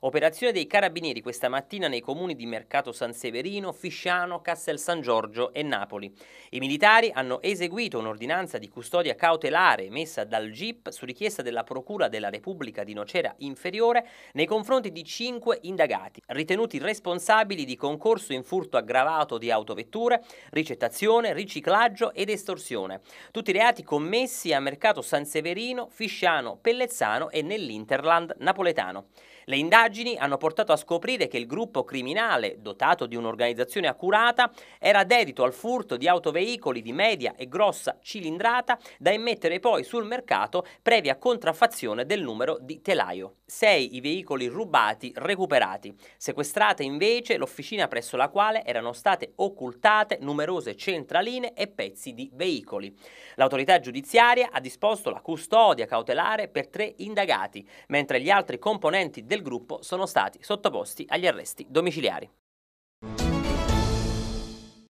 Operazione dei carabinieri questa mattina nei comuni di Mercato San Severino, Fisciano, Castel San Giorgio e Napoli. I militari hanno eseguito un'ordinanza di custodia cautelare emessa dal GIP su richiesta della Procura della Repubblica di Nocera Inferiore nei confronti di cinque indagati, ritenuti responsabili di concorso in furto aggravato di autovetture, ricettazione, riciclaggio ed estorsione. Tutti i reati commessi a Mercato San Severino, Fisciano, Pellezzano e nell'Interland napoletano. Le indagini indagini hanno portato a scoprire che il gruppo criminale, dotato di un'organizzazione accurata, era dedito al furto di autoveicoli di media e grossa cilindrata da immettere poi sul mercato previa contraffazione del numero di telaio. Sei i veicoli rubati recuperati, sequestrate invece l'officina presso la quale erano state occultate numerose centraline e pezzi di veicoli. L'autorità giudiziaria ha disposto la custodia cautelare per tre indagati, mentre gli altri componenti del gruppo sono stati sottoposti agli arresti domiciliari.